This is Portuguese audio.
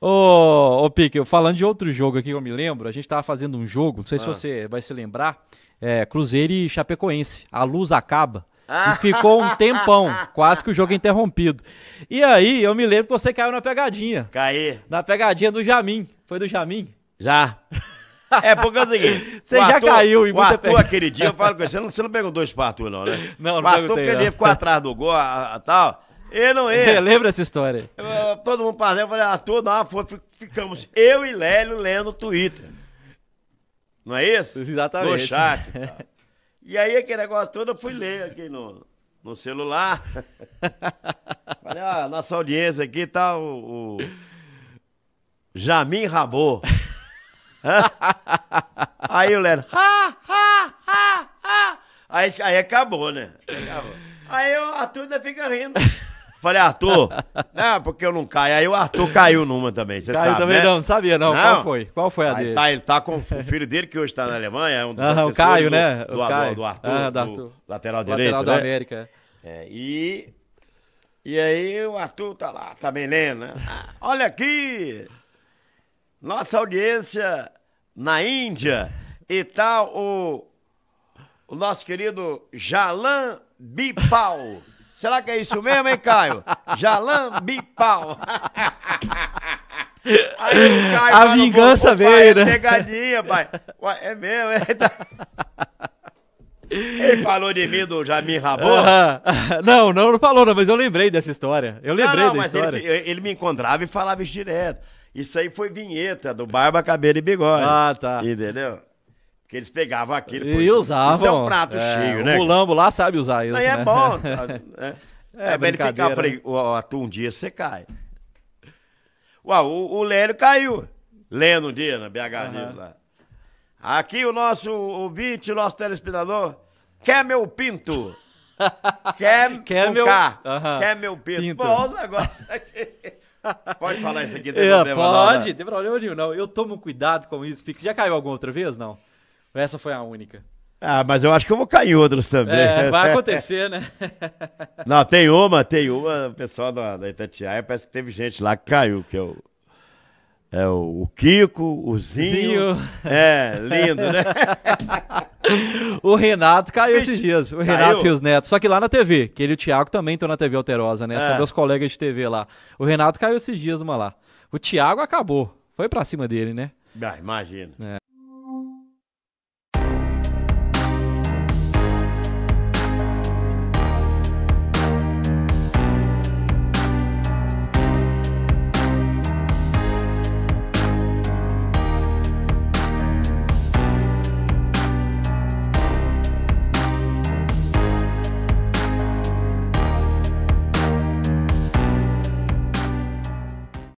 Ô, ô Pique, falando de outro jogo aqui que eu me lembro, a gente tava fazendo um jogo, não sei ah. se você vai se lembrar, é, Cruzeiro e Chapecoense. A luz acaba. Ah. E ficou um tempão, quase que o jogo interrompido. E aí, eu me lembro que você caiu na pegadinha. Caí. Na pegadinha do Jamin. Foi do Jamin? Já. É porque é o seguinte. Você já Arthur, caiu em muita O aquele dia, eu falo com você, você não, pegou não perguntou não, né? Não, não O Arthur, porque ele ficou atrás do gol, a, a, a tal. Eu não ia. Lembra essa história. Eu, todo mundo passando, eu falei, ator, ah, não, ah, foi, ficamos eu e Lélio lendo o Twitter. Não é isso? Exatamente. No chat. Tá. E aí aquele negócio todo eu fui ler aqui no, no celular. Falei, ó, ah, nossa audiência aqui tá o, o Jamin Rabô. aí o Lélio, ha, ha, ha, ha. Aí, aí acabou, né? Acabou. Aí eu, a turma fica rindo. Falei, Arthur, não, porque eu não caio. Aí o Arthur caiu numa também, você caiu sabe, também né? não, não sabia não. não. Qual foi? Qual foi a dele? Ah, tá, ele tá com o filho dele que hoje tá na Alemanha, é um dos ah, o Caio, do, né? Do, o Caio. Do, do Arthur, ah, do Arthur. lateral direito, Lateral né? da América. É, e... E aí o Arthur tá lá, tá lendo, né? Ah, olha aqui, nossa audiência na Índia e tal, tá o, o nosso querido Jalan Bipau. Será que é isso mesmo, hein, Caio? Jalambipau. Aí Caio A vingança veio, pai, né? É pegadinha, pai. Ué, é mesmo, é. Ele falou de mim do Jamir Rabô? Uh -huh. Não, não, não falou, não, mas eu lembrei dessa história. Eu lembrei não, não, da história. Ele, ele, me encontrava e falava isso direto. Isso aí foi vinheta do Barba, Cabelo e Bigode. Ah, tá. Entendeu? Que eles pegavam aquele. E usavam. Isso é um prato é, cheio, né? O mulambo lá sabe usar isso. Aí é né? bom. Tá, né? é, é, é ficava, Falei, o atum um dia você cai. Uau, o, o Lélio caiu. Lendo um dia na né? BH uhum. lá. Aqui o nosso ouvinte, o nosso telespectador, quer meu pinto. Quer, quer meu uhum. Quer meu pinto. pinto. Bom, os negócios aqui. Pode falar isso aqui, tem é, problema Pode, não, né? tem problema nenhum, não. Eu tomo cuidado com isso, porque já caiu alguma outra vez, não? Essa foi a única. Ah, mas eu acho que eu vou cair em outros também. É, vai acontecer, né? Não, tem uma, tem uma, o pessoal da, da Itatiaia, parece que teve gente lá que caiu, que É o, é Kiko, o Zinho. Zinho. É, lindo, né? o Renato caiu Vixe, esses dias. O Renato e os netos. Só que lá na TV, que ele e o Thiago também estão na TV Alterosa, né? É. São meus colegas de TV lá. O Renato caiu esses dias, uma lá. O Thiago acabou. Foi pra cima dele, né? Ah, imagina. É.